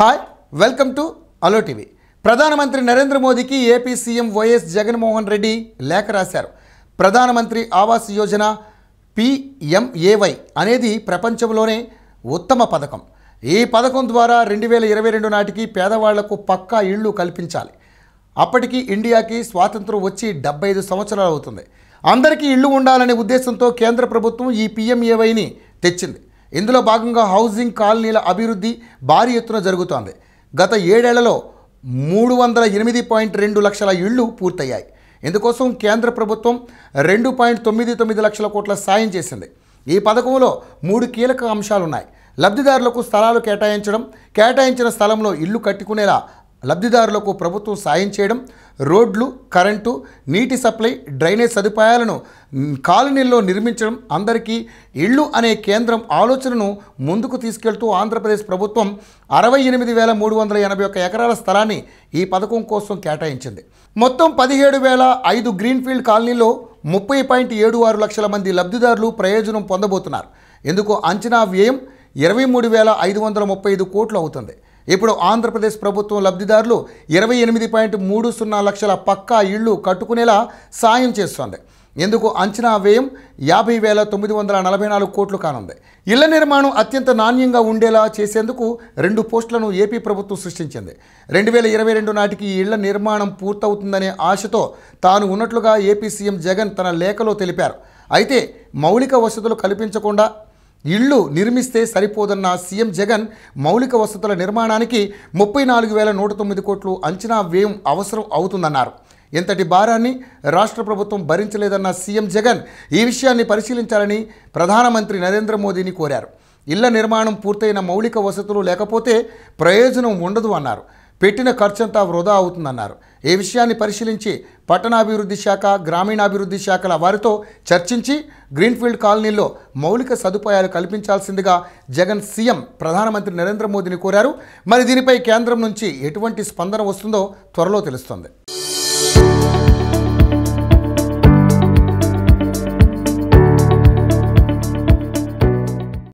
hi welcome to అలో TV ప్రధానమంత్రి నరేంద్ర మోదీకి ఏపీ సీఎం వైఎస్ జగన్మోహన్ రెడ్డి లేఖ రాశారు ప్రధానమంత్రి ఆవాస్ యోజన పిఎంఏవై అనేది ప్రపంచంలోనే ఉత్తమ పథకం ఈ పథకం ద్వారా రెండు వేల ఇరవై రెండు నాటికి పేదవాళ్లకు పక్కా ఇళ్లు కల్పించాలి అప్పటికి ఇండియాకి స్వాతంత్రం వచ్చి డెబ్బై ఐదు సంవత్సరాలు అవుతుంది అందరికీ ఇళ్ళు ఉండాలనే ఉద్దేశంతో కేంద్ర ప్రభుత్వం ఈ పిఎంఏవైని తెచ్చింది ఇందులో భాగంగా హౌసింగ్ కాలనీల అభివృద్ధి భారీ ఎత్తున జరుగుతోంది గత ఏడేళ్లలో మూడు వందల ఎనిమిది పాయింట్ రెండు లక్షల ఇళ్ళు పూర్తయ్యాయి ఇందుకోసం కేంద్ర ప్రభుత్వం రెండు పాయింట్ తొమ్మిది తొమ్మిది లక్షల కోట్ల సాయం చేసింది ఈ పథకంలో మూడు కీలక అంశాలున్నాయి లబ్ధిదారులకు స్థలాలు కేటాయించడం కేటాయించిన స్థలంలో ఇల్లు కట్టుకునేలా లబ్ధిదారులకు ప్రభుత్వం సాయం చేయడం రోడ్లు కరెంటు నీటి సప్లై డ్రైనేజ్ సదుపాయాలను కాలనీల్లో నిర్మించడం అందరికీ ఇళ్ళు అనే కేంద్రం ఆలోచనను ముందుకు తీసుకెళ్తూ ఆంధ్రప్రదేశ్ ప్రభుత్వం అరవై ఎనిమిది వేల మూడు వందల ఎనభై ఒక్క ఎకరాల స్థలాన్ని ఈ పథకం కోసం కేటాయించింది మొత్తం పదిహేడు వేల ఐదు గ్రీన్ఫీల్డ్ కాలనీలో ముప్పై పాయింట్ ఏడు ఆరు లక్షల మంది లబ్ధిదారులు ప్రయోజనం పొందబోతున్నారు ఎందుకు అంచనా వ్యయం ఇరవై మూడు వేల ఐదు వందల ముప్పై ఐదు కోట్లు అవుతుంది ఇప్పుడు ఆంధ్రప్రదేశ్ ప్రభుత్వం లబ్ధిదారులు ఇరవై ఎనిమిది పాయింట్ మూడు సున్నా లక్షల పక్కా ఇళ్ళు కట్టుకునేలా సాయం చేస్తోంది ఎందుకు అంచనా వ్యయం యాభై వేల తొమ్మిది వందల నలభై నాలుగు కోట్లు కానుంది ఇళ్ల నిర్మాణం అత్యంత నాణ్యంగా ఉండేలా చేసేందుకు రెండు పోస్టులను ఏపీ ప్రభుత్వం సృష్టించింది రెండు వేల ఇరవై రెండు నాటికి ఈ ఇళ్ల నిర్మాణం పూర్తవుతుందనే ఆశతో తాను ఉన్నట్లుగా ఏపీ సీఎం జగన్ తన లేఖలో తెలిపారు అయితే మౌలిక వసతులు కల్పించకుండా ఇళ్ళు నిర్మిస్తే సరిపోదన్న సీఎం జగన్ మౌలిక వసతుల నిర్మాణానికి ముప్పై నాలుగు వేల నూట తొమ్మిది కోట్లు అంచనా వ్యయం అవసరం అవుతుందన్నారు ఇంతటి భారాన్ని రాష్ట్ర ప్రభుత్వం భరించలేదన్న సీఎం జగన్ ఈ విషయాన్ని పరిశీలించాలని ప్రధానమంత్రి నరేంద్ర మోదీని కోరారు ఇళ్ల నిర్మాణం పూర్తయిన మౌలిక వసతులు లేకపోతే ప్రయోజనం ఉండదు అన్నారు పెట్టిన ఖర్చంతా వృధా అవుతుందన్నారు ఈ విషయాన్ని పరిశీలించి పట్టణాభివృద్ధి శాఖ గ్రామీణాభివృద్ధి శాఖల వారితో చర్చించి గ్రీన్ఫీల్డ్ కాలనీలో మౌలిక సదుపాయాలు కల్పించాల్సిందిగా జగన్ సీఎం ప్రధానమంత్రి నరేంద్ర మోదీని కోరారు మరి దీనిపై కేంద్రం నుంచి ఎటువంటి స్పందన వస్తుందో త్వరలో తెలుస్తుంది